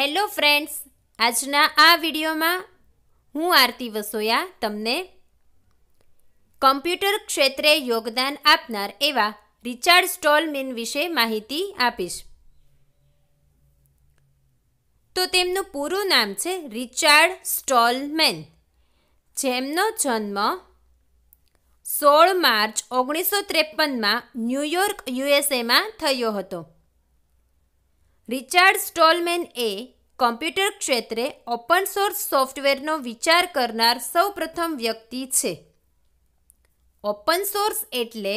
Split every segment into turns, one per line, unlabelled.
hello friends આજના આ વિડીયોમાં હું આરતી વસોયા તમને કમ્પ્યુટર ક્ષેત્રે યોગદાન આપનાર એવા રિચાર્ડ સ્ટોલમિન વિશે માહિતી આપીશ તો તેમનું પૂરું નામ છે રિચાર્ડ સ્ટોલમેન જેમનો જન્મ સોળ માર્ચ ઓગણીસો ત્રેપનમાં ન્યૂયોર્ક યુએસએમાં થયો હતો રિચાર્ડ સ્ટોલમેન એ કોમ્પ્યુટર ક્ષેત્રે ઓપન સોર્સ સોફ્ટવેરનો વિચાર કરનાર સૌપ્રથમ વ્યક્તિ છે ઓપન સોર્સ એટલે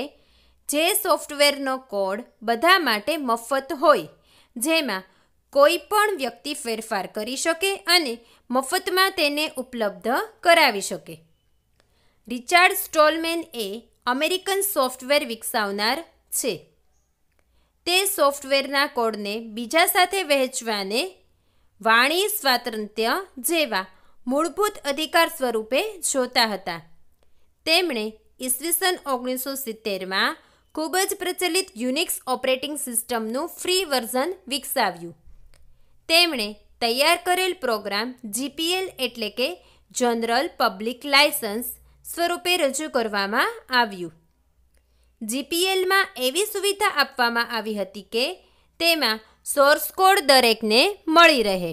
જે સોફ્ટવેરનો કોડ બધા માટે મફત હોય જેમાં કોઈ પણ વ્યક્તિ ફેરફાર કરી શકે અને મફતમાં તેને ઉપલબ્ધ કરાવી શકે રિચાર્ડ સ્ટોલમેન એ અમેરિકન સોફ્ટવેર વિકસાવનાર છે તે સોફ્ટવેરના કોડને બીજા સાથે વહેંચવાને વાણી સ્વાતંત્ર્ય જેવા મૂળભૂત અધિકાર સ્વરૂપે જોતા હતા તેમણે ઈસવીસન ઓગણીસો સિત્તેરમાં ખૂબ જ પ્રચલિત યુનિક્સ ઓપરેટિંગ સિસ્ટમનું ફ્રી વર્ઝન વિકસાવ્યું તેમણે તૈયાર કરેલ પ્રોગ્રામ જીપીએલ એટલે કે જનરલ પબ્લિક લાયસન્સ સ્વરૂપે રજૂ કરવામાં આવ્યું જીપીએલમાં એવી સુવિધા આપવામાં આવી હતી કે તેમાં સોર્સ કોડ દરેકને મળી રહે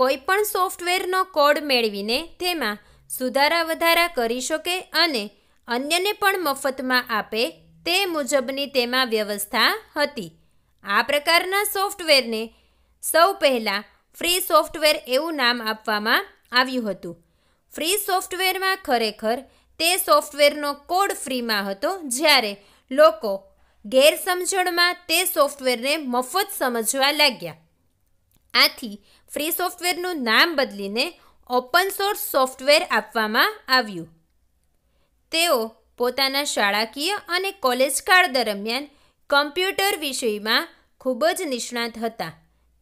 કોઈપણ સોફ્ટવેરનો કોડ મેળવીને તેમાં સુધારા વધારા કરી શકે અને અન્યને પણ મફતમાં આપે તે મુજબની તેમાં વ્યવસ્થા હતી આ પ્રકારના સોફ્ટવેરને સૌ પહેલાં ફ્રી સોફ્ટવેર એવું નામ આપવામાં આવ્યું હતું ફ્રી સોફ્ટવેરમાં ખરેખર તે સોફ્ટવેરનો કોડ ફ્રીમાં હતો જ્યારે લોકો ગેરસમજણમાં તે સોફ્ટવેરને મફત સમજવા લાગ્યા આથી ફ્રી સોફ્ટવેરનું નામ બદલીને ઓપન સોર્સ સોફ્ટવેર આપવામાં આવ્યું તેઓ પોતાના શાળાકીય અને કોલેજકાળ દરમિયાન કમ્પ્યુટર વિષયમાં ખૂબ જ નિષ્ણાત હતા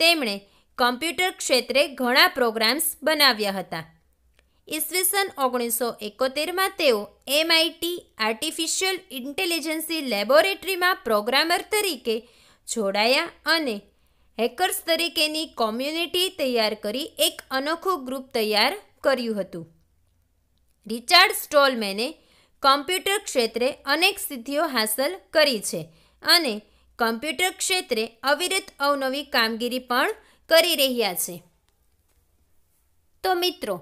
તેમણે કમ્પ્યુટર ક્ષેત્રે ઘણા પ્રોગ્રામ્સ બનાવ્યા હતા ઈસવીસન ઓગણીસો એકોતેરમાં તેઓ એમઆઈટી આર્ટિફિશિયલ ઇન્ટેલિજન્સી લેબોરેટરીમાં પ્રોગ્રામર તરીકે જોડાયા અને હેકર્સ તરીકેની કોમ્યુનિટી તૈયાર કરી એક અનોખું ગ્રુપ તૈયાર કર્યું હતું રિચાર્ડ સ્ટોલમેને કોમ્પ્યુટર ક્ષેત્રે અનેક સિદ્ધિઓ હાંસલ કરી છે અને કમ્પ્યુટર ક્ષેત્રે અવિરત અવનવી કામગીરી પણ કરી રહ્યા છે તો મિત્રો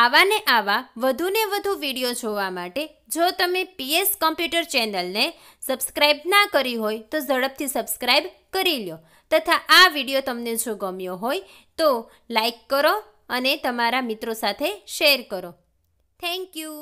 આવા ને આવા વધુને વધુ વિડીયો જોવા માટે જો તમે પીએસ કોમ્પ્યુટર ચેનલને સબસ્ક્રાઇબ ના કરી હોય તો ઝડપથી સબસ્ક્રાઇબ કરી લો તથા આ વિડીયો તમને જો ગમ્યો હોય તો લાઈક કરો અને તમારા મિત્રો સાથે શેર કરો થેન્ક યુ